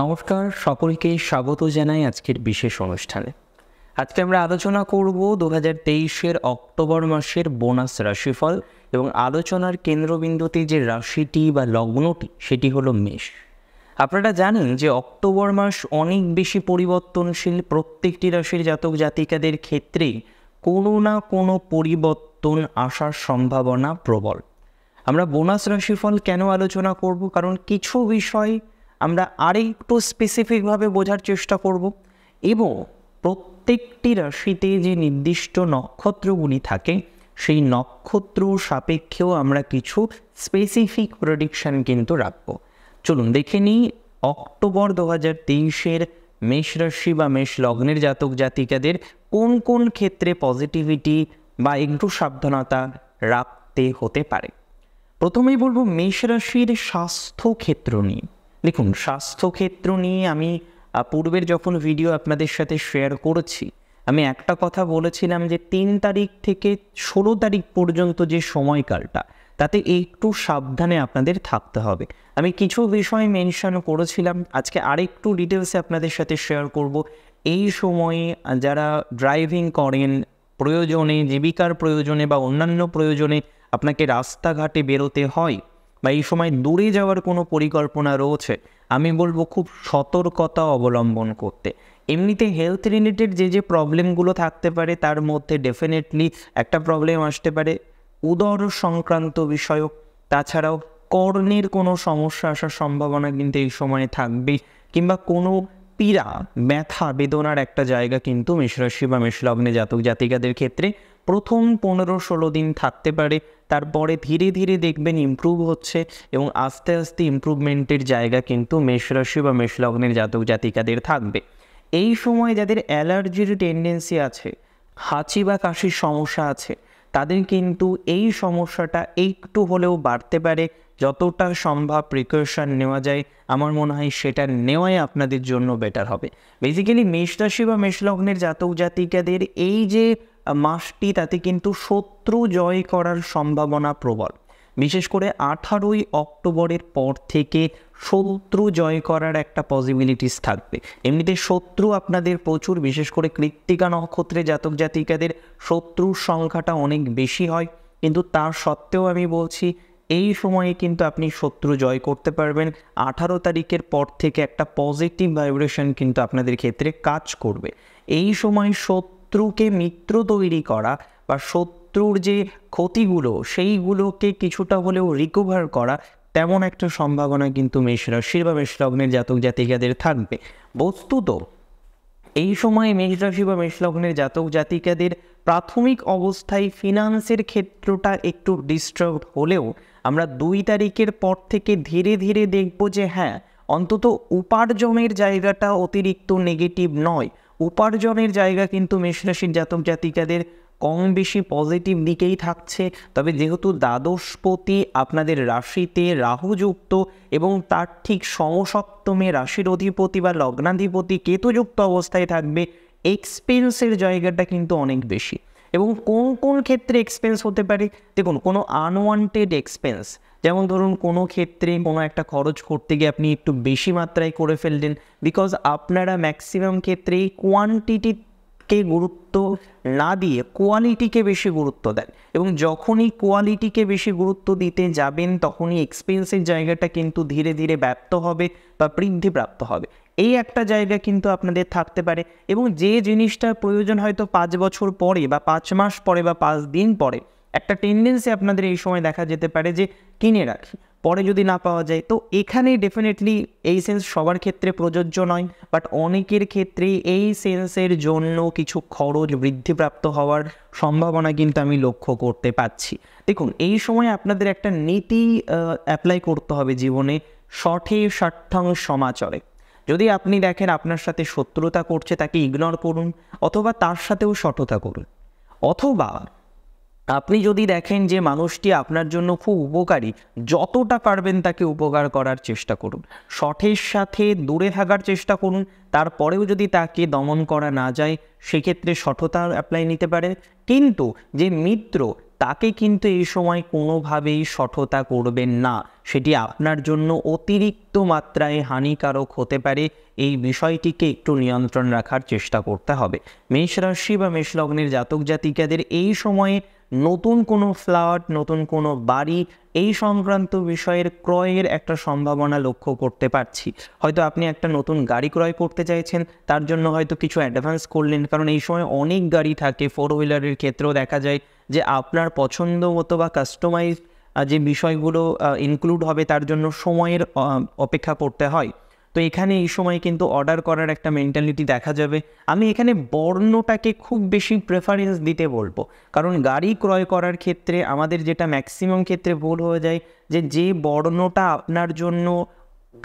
নমস্কার সকলকে স্বাগত জানাই আজকের বিশেষ অনুষ্ঠানে আজকে আমরা আলোচনা করব দু হাজার তেইশের অক্টোবর মাসের বোনাস রাশিফল এবং আলোচনার কেন্দ্রবিন্দুতে যে রাশিটি বা লগ্নটি সেটি হলো মেষ আপনারা জানেন যে অক্টোবর মাস অনেক বেশি পরিবর্তনশীল প্রত্যেকটি রাশির জাতক জাতিকাদের ক্ষেত্রে কোনো না কোনো পরিবর্তন আসার সম্ভাবনা প্রবল আমরা বোনাস রাশিফল কেন আলোচনা করব কারণ কিছু বিষয় আমরা একটু স্পেসিফিকভাবে বোঝার চেষ্টা করব এবং প্রত্যেকটি রাশিতে যে নির্দিষ্ট নক্ষত্রগুলি থাকে সেই নক্ষত্র সাপেক্ষেও আমরা কিছু স্পেসিফিক প্রডিকশান কিন্তু রাখব চলুন দেখে নিই অক্টোবর দু হাজার তেইশের মেষ রাশি বা মেষ লগ্নের জাতক জাতিকাদের কোন কোন ক্ষেত্রে পজিটিভিটি বা একটু সাবধানতা রাখতে হতে পারে প্রথমেই বলবো মেষ রাশির স্বাস্থ্য ক্ষেত্র নিয়ে দেখুন স্বাস্থ্যক্ষেত্র নিয়ে আমি পূর্বের যখন ভিডিও আপনাদের সাথে শেয়ার করেছি আমি একটা কথা বলেছিলাম যে তিন তারিখ থেকে ষোলো তারিখ পর্যন্ত যে সময়কালটা তাতে একটু সাবধানে আপনাদের থাকতে হবে আমি কিছু বিষয় মেনশন করেছিলাম আজকে আরেকটু ডিটেলসে আপনাদের সাথে শেয়ার করব এই সময়ে যারা ড্রাইভিং করেন প্রয়োজনে জীবিকার প্রয়োজনে বা অন্যান্য প্রয়োজনে আপনাকে রাস্তাঘাটে বেরোতে হয় বা এই সময় দূরে যাওয়ার কোনো পরিকল্পনা রয়েছে আমি বলবো খুব সতর্কতা অবলম্বন করতে এমনিতে হেলথ রিলেটেড যে যে প্রবলেমগুলো থাকতে পারে তার মধ্যে ডেফিনেটলি একটা প্রবলেম আসতে পারে উদর সংক্রান্ত বিষয়ক তাছাড়াও কর্ণের কোনো সমস্যা আসার সম্ভাবনা কিন্তু এই সময়ে থাকবে কিংবা কোনো পীড়া ব্যথা বেদনার একটা জায়গা কিন্তু মেষরাশি বা মেষলগ্নে জাতক জাতিকাদের ক্ষেত্রে প্রথম পনেরো ষোলো দিন থাকতে পারে তারপরে ধীরে ধীরে দেখবেন ইম্প্রুভ হচ্ছে এবং আস্তে আস্তে ইম্প্রুভমেন্টের জায়গা কিন্তু মেষরাশি বা মেষলগ্নের জাতক জাতিকাদের থাকবে এই সময় যাদের অ্যালার্জির টেন্ডেন্সি আছে হাঁচি বা কাশির সমস্যা আছে তাদের কিন্তু এই সমস্যাটা একটু হলেও বাড়তে পারে যতটা সম্ভব প্রিকশন নেওয়া যায় আমার মনে হয় সেটা নেওয়াই আপনাদের জন্য বেটার হবে বেসিক্যালি মেষরাশি বা মেষলগ্নের জাতক জাতিকাদের এই যে মাসটি তাতে কিন্তু শত্রু জয় করার সম্ভাবনা প্রবল বিশেষ করে আঠারোই অক্টোবরের পর থেকে শত্রু জয় করার একটা পসিবিলিটিস থাকবে এমনিতে শত্রু আপনাদের প্রচুর বিশেষ করে কৃত্তিকা নক্ষত্রে জাতক জাতিকাদের শত্রুর সংখ্যাটা অনেক বেশি হয় কিন্তু তার সত্ত্বেও আমি বলছি এই সময়ে কিন্তু আপনি শত্রু জয় করতে পারবেন আঠারো তারিখের পর থেকে একটা পজিটিভ ভাইব্রেশন কিন্তু আপনাদের ক্ষেত্রে কাজ করবে এই সময় শত্রু শত্রুকে মিত্র তৈরি করা বা শত্রুর যে ক্ষতিগুলো সেইগুলোকে কিছুটা হলেও রিকভার করা তেমন একটা সম্ভাবনা কিন্তু মেষ বা মেষলগ্নের জাতক জাতিকাদের থাকবে বস্তুত এই সময়ে মেষরাশি বা মেষলগ্নের জাতক জাতিকাদের প্রাথমিক অবস্থায় ফিনান্সের ক্ষেত্রটা একটু ডিস্টার্ব হলেও আমরা দুই তারিখের পর থেকে ধীরে ধীরে দেখব যে হ্যাঁ অন্তত উপার্জনের জায়গাটা অতিরিক্ত নেগেটিভ নয় উপার্জনের জায়গা কিন্তু মেষরাশির জাতক জাতিকাদের কম বেশি পজিটিভ দিকেই থাকছে তবে যেহেতু দ্বাদশপতি আপনাদের রাশিতে রাহুযুক্ত এবং তার ঠিক সমসপ্তমে রাশির অধিপতি বা লগ্নাধিপতি কেতুযুক্ত অবস্থায় থাকবে এক্সপেন্সের জায়গাটা কিন্তু অনেক বেশি এবং কোন কোন ক্ষেত্রে এক্সপেন্স হতে পারে দেখুন কোনো আনওয়ান্টেড এক্সপেন্স যেমন ধরুন কোনো ক্ষেত্রে কোনো একটা খরচ করতে গিয়ে আপনি একটু বেশি মাত্রায় করে ফেললেন বিকজ আপনারা ম্যাক্সিমাম ক্ষেত্রেই কোয়ান্টিটি কে গুরুত্ব না দিয়ে কোয়ালিটিকে বেশি গুরুত্ব দেন এবং যখনই কোয়ালিটিকে বেশি গুরুত্ব দিতে যাবেন তখনই এক্সপেন্সের জায়গাটা কিন্তু ধীরে ধীরে ব্যপ্ত হবে বা বৃদ্ধিপ্রাপ্ত হবে এই একটা জায়গা কিন্তু আপনাদের থাকতে পারে এবং যে জিনিসটার প্রয়োজন হয়তো পাঁচ বছর পরে বা পাঁচ মাস পরে বা পাঁচ দিন পরে একটা টেন্ডেন্সি আপনাদের এই সময় দেখা যেতে পারে যে কিনে রাখি পরে যদি না পাওয়া যায় তো এখানে ডেফিনেটলি এই সেন্স সবার ক্ষেত্রে প্রযোজ্য নয় বাট অনেকের ক্ষেত্রে এই সেন্সের জন্য কিছু খরচ বৃদ্ধিপ্রাপ্ত হওয়ার সম্ভাবনা কিন্তু আমি লক্ষ্য করতে পাচ্ছি দেখুন এই সময় আপনাদের একটা নীতি অ্যাপ্লাই করতে হবে জীবনে সঠে ষাঠাং সমাচরে যদি আপনি দেখেন আপনার সাথে শত্রুতা করছে তাকে ইগনোর করুন অথবা তার সাথেও সঠতা করুন অথবা আপনি যদি দেখেন যে মানুষটি আপনার জন্য খুব উপকারী যতটা পারবেন তাকে উপকার করার চেষ্টা করুন শঠের সাথে দূরে থাকার চেষ্টা করুন তারপরেও যদি তাকে দমন করা না যায় সেক্ষেত্রে শঠতা অ্যাপ্লাই নিতে পারে কিন্তু যে মিত্র তাকে কিন্তু এই সময় কোনোভাবেই সঠতা করবেন না সেটি আপনার জন্য অতিরিক্ত মাত্রায় হানিকারক হতে পারে এই বিষয়টিকে একটু নিয়ন্ত্রণ রাখার চেষ্টা করতে হবে মেষ রাশি বা মেষলগ্নের জাতক জাতিকাদের এই সময়ে নতুন কোনো ফ্ল্যাট নতুন কোনো বাড়ি এই সংক্রান্ত বিষয়ের ক্রয়ের একটা সম্ভাবনা লক্ষ্য করতে পারছি হয়তো আপনি একটা নতুন গাড়ি ক্রয় করতে চাইছেন তার জন্য হয়তো কিছু অ্যাডভান্স করলেন কারণ এই সময় অনেক গাড়ি থাকে ফোর হুইলারের ক্ষেত্রেও দেখা যায় যে আপনার পছন্দ মতো বা কাস্টমাইজ যে বিষয়গুলো ইনক্লুড হবে তার জন্য সময়ের অপেক্ষা করতে হয় তো এখানে এই সময় কিন্তু অর্ডার করার একটা মেন্টালিটি দেখা যাবে আমি এখানে বর্ণটাকে খুব বেশি প্রেফারেন্স দিতে বলবো কারণ গাড়ি ক্রয় করার ক্ষেত্রে আমাদের যেটা ম্যাক্সিমাম ক্ষেত্রে ভুল হয়ে যায় যে যে বর্ণটা আপনার জন্য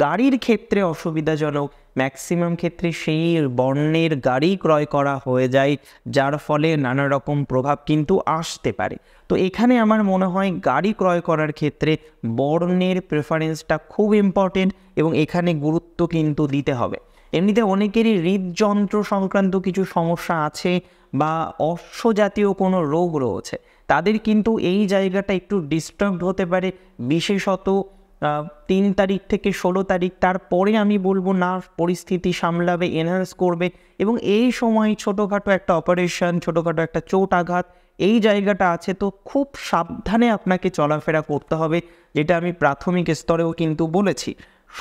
গাড়ির ক্ষেত্রে অসুবিধাজনক ম্যাক্সিমাম ক্ষেত্রে সেই বর্ণের গাড়ি ক্রয় করা হয়ে যায় যার ফলে নানা রকম প্রভাব কিন্তু আসতে পারে তো এখানে আমার মনে হয় গাড়ি ক্রয় করার ক্ষেত্রে বর্ণের প্রেফারেন্সটা খুব ইম্পর্টেন্ট এবং এখানে গুরুত্ব কিন্তু দিতে হবে এমনিতে অনেকেরই হৃদযন্ত্র সংক্রান্ত কিছু সমস্যা আছে বা অশ্ব জাতীয় কোনো রোগ রয়েছে তাদের কিন্তু এই জায়গাটা একটু ডিস্টার্বড হতে পারে বিশেষত তিন তারিখ থেকে ষোলো তারিখ তারপরে আমি বলবো না পরিস্থিতি সামলাবে এনহান্স করবে এবং এই সময় ছোটোখাটো একটা অপারেশন ছোটোখাটো একটা চোট আঘাত এই জায়গাটা আছে তো খুব সাবধানে আপনাকে চলাফেরা করতে হবে যেটা আমি প্রাথমিক স্তরেও কিন্তু বলেছি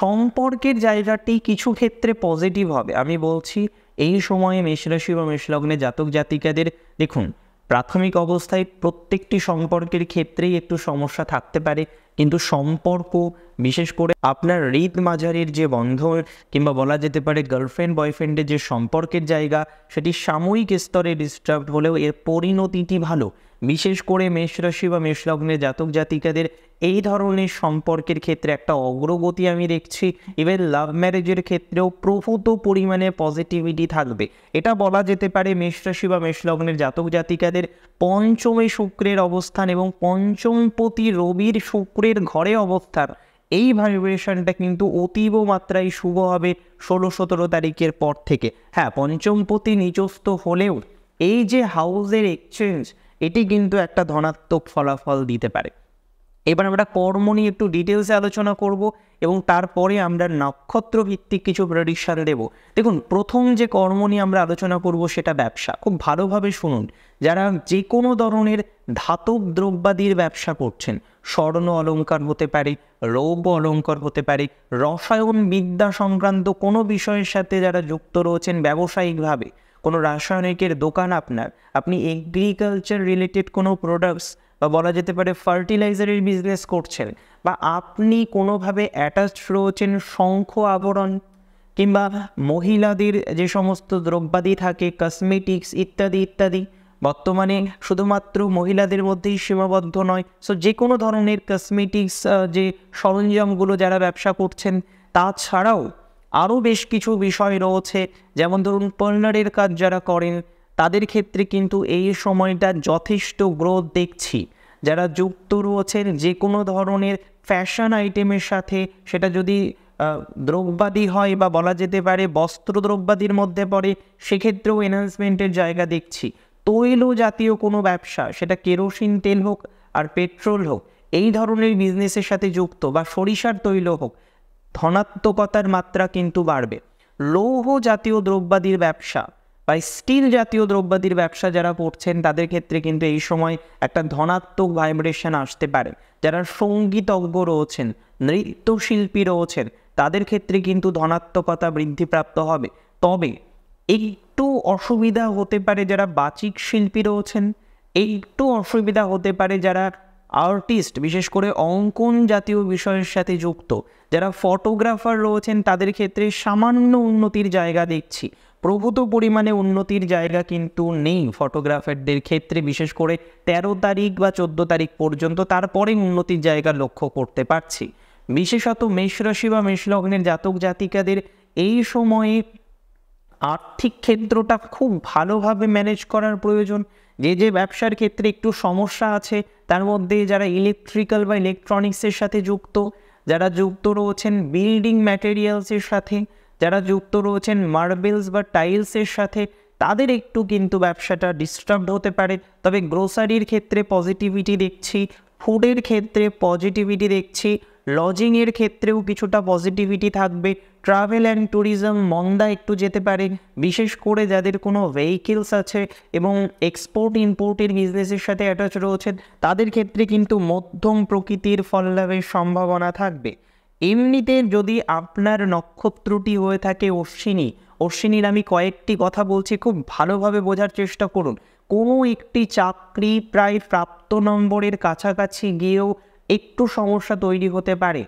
সম্পর্কের জায়গাটি কিছু ক্ষেত্রে পজিটিভ হবে আমি বলছি এই সময়ে মেষরাশি বা মেষলগ্নে জাতক জাতিকাদের দেখুন প্রাথমিক অবস্থায় প্রত্যেকটি সম্পর্কের ক্ষেত্রেই একটু সমস্যা থাকতে পারে কিন্তু সম্পর্ক বিশেষ করে আপনার হৃদ মাঝারির যে বন্ধন কিংবা বলা যেতে পারে গার্লফ্রেন্ড বয়ফ্রেন্ডের যে সম্পর্কের জায়গা সেটি সাময়িক স্তরে ডিস্টার্ব হলেও এর পরিণতিটি ভালো বিশেষ করে মেষ রাশি বা মেষলগ্নের জাতক জাতিকাদের এই ধরনের সম্পর্কের ক্ষেত্রে একটা অগ্রগতি আমি দেখছি ইভেন লাভ ম্যারেজের ক্ষেত্রেও প্রভূত পরিমাণে পজিটিভিটি থাকবে এটা বলা যেতে পারে মেষরাশি বা মেষলগ্নের জাতক জাতিকাদের পঞ্চমে শুক্রের অবস্থান এবং পঞ্চমপতি রবির শুক্রের ঘরে অবস্থান এই ভাইব্রেশনটা কিন্তু অতীব মাত্রায় শুভ হবে ষোলো সতেরো তারিখের পর থেকে হ্যাঁ পঞ্চমপতি নিচস্থ হলেও এই যে হাউজের এক্সচেঞ্জ এটি কিন্তু একটা ধনাত্মক ফলাফল দিতে পারে এবার আমরা কর্ম নিয়ে একটু ডিটেলসে আলোচনা করব এবং তারপরে আমরা নক্ষত্র ভিত্তিক কিছু প্রেডিকশান দেব দেখুন প্রথম যে কর্ম নিয়ে আমরা আলোচনা করব সেটা ব্যবসা খুব ভালোভাবে শুনুন যারা যে কোনো ধরনের ধাতব দ্রব্যাদির ব্যবসা করছেন স্বর্ণ অলঙ্কার হতে পারে রৌব অলঙ্কার হতে পারে রসায়ন বিদ্যা সংক্রান্ত কোনো বিষয়ের সাথে যারা যুক্ত রয়েছেন ব্যবসায়িকভাবে কোনো রাসায়নিকের দোকান আপনার আপনি এগ্রিকালচার রিলেটেড কোনো প্রোডাক্টস বা বলা যেতে পারে ফার্টিলাইজারের বিজনেস করছেন বা আপনি কোনোভাবে অ্যাটাচড রয়েছেন শঙ্খ আবরণ কিংবা মহিলাদের যে সমস্ত দ্রব্যাদি থাকে কসমেটিক্স ইত্যাদি ইত্যাদি বর্তমানে শুধুমাত্র মহিলাদের মধ্যেই সীমাবদ্ধ নয় সো যে কোনো ধরনের কসমেটিক্স যে সরঞ্জামগুলো যারা ব্যবসা করছেন তাছাড়াও আরও বেশ কিছু বিষয় রয়েছে যেমন ধরুন পার্লারের কাজ যারা করেন তাদের ক্ষেত্রে কিন্তু এই সময়টা যথেষ্ট গ্রোথ দেখছি যারা যুক্ত রয়েছেন যে কোনো ধরনের ফ্যাশন আইটেমের সাথে সেটা যদি দ্রব্যাদি হয় বা বলা যেতে পারে বস্ত্র দ্রব্যাদির মধ্যে পড়ে সেক্ষেত্রেও এনহান্সমেন্টের জায়গা দেখছি তৈল জাতীয় কোনো ব্যবসা সেটা কেরোসিন তেল হোক আর পেট্রোল হোক এই ধরনের বিজনেসের সাথে যুক্ত বা সরিষার তৈল হোক ধনাত্মকতার মাত্রা কিন্তু বাড়বে লৌহ জাতীয় দ্রব্যাদির ব্যবসা বা স্টিল জাতীয় দ্রব্যাদির ব্যবসা যারা করছেন তাদের ক্ষেত্রে কিন্তু এই সময় একটা ধনাত্মক ভাইব্রেশন আসতে পারে যারা সঙ্গীতজ্ঞ রয়েছেন নৃত্যশিল্পী রয়েছেন তাদের ক্ষেত্রে কিন্তু ধনাত্মকতা বৃদ্ধিপ্রাপ্ত হবে তবে একটু অসুবিধা হতে পারে যারা বাচিক শিল্পী রয়েছেন একটু অসুবিধা হতে পারে যারা আর্টিস্ট বিশেষ করে অঙ্কন জাতীয় বিষয়ের সাথে যুক্ত যারা ফটোগ্রাফার রয়েছেন তাদের ক্ষেত্রে সামান্য উন্নতির জায়গা দেখছি প্রভূত পরিমাণে উন্নতির জায়গা কিন্তু নেই ফটোগ্রাফারদের ক্ষেত্রে বিশেষ করে ১৩ তারিখ বা চোদ্দ তারিখ পর্যন্ত তারপরে উন্নতির জায়গা লক্ষ্য করতে পারছি বিশেষত মেষরাশি বা মেষলগ্নের জাতক জাতিকাদের এই সময়ে আর্থিক ক্ষেত্রটা খুব ভালোভাবে ম্যানেজ করার প্রয়োজন যে যে ব্যবসার ক্ষেত্রে একটু সমস্যা আছে তার মধ্যে যারা ইলেকট্রিক্যাল বা ইলেকট্রনিক্সের সাথে যুক্ত যারা যুক্ত রয়েছেন বিল্ডিং ম্যাটেরিয়ালসের সাথে যারা যুক্ত রয়েছেন মার্বেলস বা টাইলসের সাথে তাদের একটু কিন্তু ব্যবসাটা ডিস্টার্বড হতে পারে তবে গ্রোসারির ক্ষেত্রে পজিটিভিটি দেখছি ফুডের ক্ষেত্রে পজিটিভিটি দেখছি লজিংয়ের ক্ষেত্রেও কিছুটা পজিটিভিটি থাকবে ট্রাভেল অ্যান্ড ট্যুরিজম মন্দা একটু যেতে পারে বিশেষ করে যাদের কোনো ভেহিকেলস আছে এবং এক্সপোর্ট ইম্পোর্টের বিজনেসের সাথে অ্যাটাচ রয়েছে তাদের ক্ষেত্রে কিন্তু মধ্যম প্রকৃতির ফল লাভের সম্ভাবনা থাকবে এমনিতে যদি আপনার নক্ষত্রটি হয়ে থাকে অশ্বিনী অশ্বিনীর আমি কয়েকটি কথা বলছি খুব ভালোভাবে বোঝার চেষ্টা করুন কোনো একটি চাকরি প্রায় প্রাপ্ত নম্বরের কাছাকাছি গিয়েও একটু সমস্যা তৈরি হতে পারে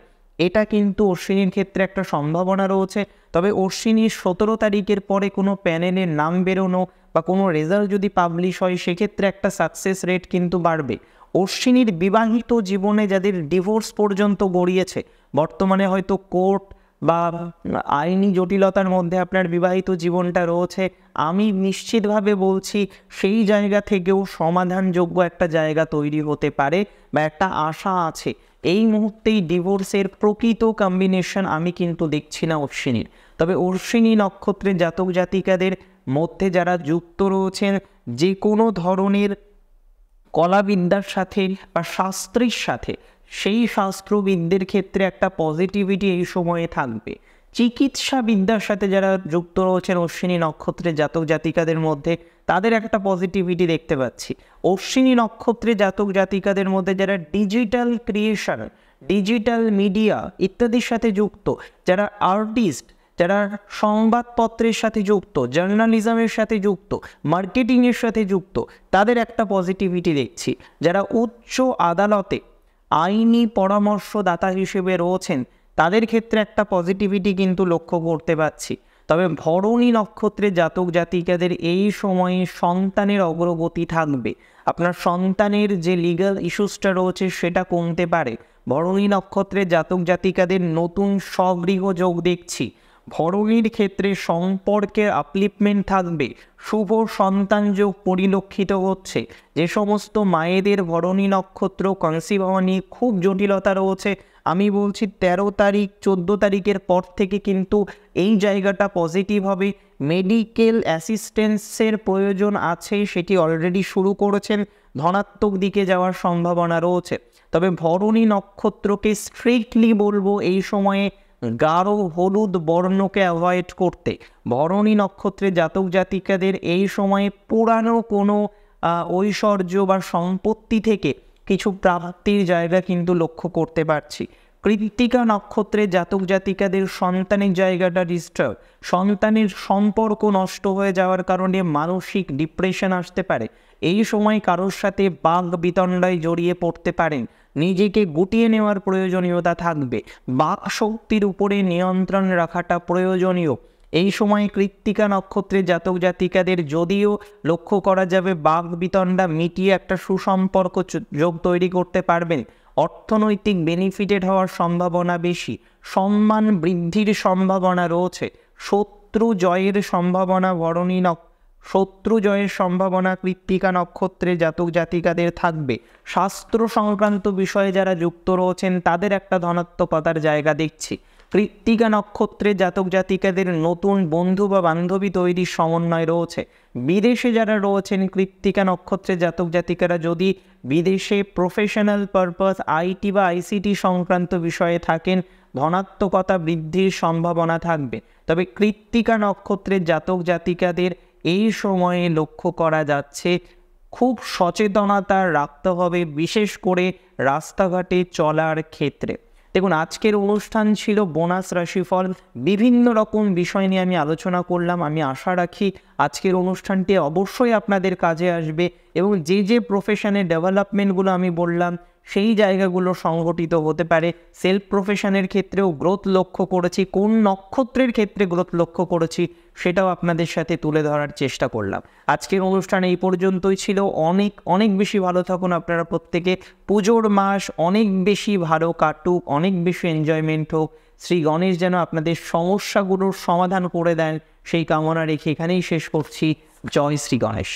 এটা কিন্তু অশ্বিনীর ক্ষেত্রে একটা সম্ভাবনা রয়েছে তবে অশ্বিনীর সতেরো তারিখের পরে কোনো প্যানেলের নাম বেরোনো বা কোনো রেজাল্ট যদি পাবলিশ হয় সেক্ষেত্রে একটা সাকসেস রেট কিন্তু বাড়বে অশ্বিনীর বিবাহিত জীবনে যাদের ডিভোর্স পর্যন্ত গড়িয়েছে বর্তমানে হয়তো কোর্ট বা আইনি জটিলতার মধ্যে আপনার বিবাহিত জীবনটা রয়েছে আমি নিশ্চিতভাবে বলছি সেই জায়গা থেকেও সমাধানযোগ্য একটা জায়গা তৈরি হতে পারে বা একটা আশা আছে এই মুহূর্তেই ডিভোর্সের প্রকৃত কম্বিনেশন আমি কিন্তু দেখছি না অশ্বিনীর তবে অশ্বিনী নক্ষত্রের জাতক জাতিকাদের মধ্যে যারা যুক্ত রয়েছেন যে কোনো ধরনের কলাবিদ্যার সাথে বা শাস্ত্রীর সাথে সেই শাস্ত্রবিদদের ক্ষেত্রে একটা পজিটিভিটি এই সময়ে থাকবে চিকিৎসা বিদ্যার সাথে যারা যুক্ত রয়েছেন অশ্বিনী নক্ষত্রের জাতক জাতিকাদের মধ্যে তাদের একটা পজিটিভিটি দেখতে পাচ্ছি অশ্বিনী নক্ষত্রে জাতক জাতিকাদের মধ্যে যারা ডিজিটাল ক্রিয়েশন ডিজিটাল মিডিয়া ইত্যাদির সাথে যুক্ত যারা আর্টিস্ট যারা সংবাদপত্রের সাথে যুক্ত জার্নালিজমের সাথে যুক্ত মার্কেটিংয়ের সাথে যুক্ত তাদের একটা পজিটিভিটি দেখছি যারা উচ্চ আদালতে আইনি পরামর্শদাতা হিসেবে রয়েছেন তাদের ক্ষেত্রে একটা পজিটিভিটি কিন্তু লক্ষ্য করতে পারছি তবে ভরণী নক্ষত্রে জাতক জাতিকাদের এই সময়ে সন্তানের অগ্রগতি থাকবে আপনার সন্তানের যে লিগাল ইস্যুসটা রয়েছে সেটা কমতে পারে ভরণী নক্ষত্রে জাতক জাতিকাদের নতুন স্বগৃহ যোগ দেখছি ভরণীর ক্ষেত্রে সম্পর্কের আপলিপমেন্ট থাকবে শুভ সন্তান যোগ পরিলক্ষিত হচ্ছে যে সমস্ত মায়েদের ভরণী নক্ষত্র কনসিভ নিয়ে খুব জটিলতা রয়েছে আমি বলছি ১৩ তারিখ ১৪ তারিখের পর থেকে কিন্তু এই জায়গাটা পজিটিভ হবে মেডিকেল অ্যাসিস্ট্যান্সের প্রয়োজন আছে সেটি অলরেডি শুরু করেছেন ধনাত্মক দিকে যাওয়ার সম্ভাবনা রয়েছে তবে ভরণী নক্ষত্রকে স্ট্রিক্টলি বলবো এই সময়ে গাঢ় হলুদ বর্ণকে অ্যাভয়েড করতে ভরণী নক্ষত্রে জাতক জাতিকাদের এই সময়ে পুরানো কোনো ঐশ্বর্য বা সম্পত্তি থেকে কিছু প্রাপ্তির জায়গা কিন্তু লক্ষ্য করতে পারছি কৃত্তিকা নক্ষত্রে জাতক জাতিকাদের সন্তানের জায়গাটা ডিস্টার্ব সন্তানের সম্পর্ক নষ্ট হয়ে যাওয়ার কারণে মানসিক ডিপ্রেশন আসতে পারে এই সময় কারোর সাথে বাঘ বিতণ্ডায় জড়িয়ে পড়তে পারেন নিজেকে গুটিয়ে নেওয়ার প্রয়োজনীয়তা থাকবে বাক শক্তির উপরে নিয়ন্ত্রণ রাখাটা প্রয়োজনীয় এই সময় কৃত্তিকা নক্ষত্রের জাতক জাতিকাদের যদিও লক্ষ্য করা যাবে বাঘ বিতণ্ডা মিটিয়ে একটা সুসম্পর্ক যোগ তৈরি করতে পারবেন অর্থনৈতিক বেনিফিটেড হওয়ার সম্ভাবনা বেশি সম্মান বৃদ্ধির সম্ভাবনা রয়েছে শত্রু জয়ের সম্ভাবনা বরণী নক্ষ শত্রু জয়ের সম্ভাবনা কৃত্তিকা নক্ষত্রে জাতক জাতিকাদের থাকবে শাস্ত্র সংক্রান্ত বিষয়ে যারা যুক্ত রয়েছেন তাদের একটা ধনাত্মকতার জায়গা দেখছি কৃত্তিকা নক্ষত্রের জাতক জাতিকাদের নতুন বন্ধু বা বান্ধবী তৈরির সমন্বয় রয়েছে বিদেশে যারা রয়েছেন কৃত্তিকা নক্ষত্রের জাতক জাতিকারা যদি বিদেশে প্রফেশনাল পারপাস আইটি বা আইসিটি সংক্রান্ত বিষয়ে থাকেন ধনাত্মকতা বৃদ্ধির সম্ভাবনা থাকবে তবে কৃত্তিকা নক্ষত্রের জাতক জাতিকাদের এই সময়ে লক্ষ্য করা যাচ্ছে খুব সচেতনতা রাখতে হবে বিশেষ করে রাস্তাঘাটে চলার ক্ষেত্রে দেখুন আজকের অনুষ্ঠান ছিল বোনাস রাশিফল বিভিন্ন রকম বিষয় নিয়ে আমি আলোচনা করলাম আমি আশা রাখি আজকের অনুষ্ঠানটি অবশ্যই আপনাদের কাজে আসবে এবং যে যে প্রফেশনের ডেভেলপমেন্টগুলো আমি বললাম সেই জায়গাগুলো সংগঠিত হতে পারে সেলফ প্রফেশনের ক্ষেত্রেও গ্রোথ লক্ষ্য করেছি কোন নক্ষত্রের ক্ষেত্রে গ্রোথ লক্ষ্য করেছি সেটাও আপনাদের সাথে তুলে ধরার চেষ্টা করলাম আজকের অনুষ্ঠান এই পর্যন্তই ছিল অনেক অনেক বেশি ভালো থাকুন আপনারা প্রত্যেকে পুজোর মাস অনেক বেশি ভালো কাটুক অনেক বেশি এনজয়মেন্ট হোক শ্রী গণেশ যেন আপনাদের সমস্যাগুলোর সমাধান করে দেন সেই কামনা রেখে এখানেই শেষ করছি জয় শ্রী গণেশ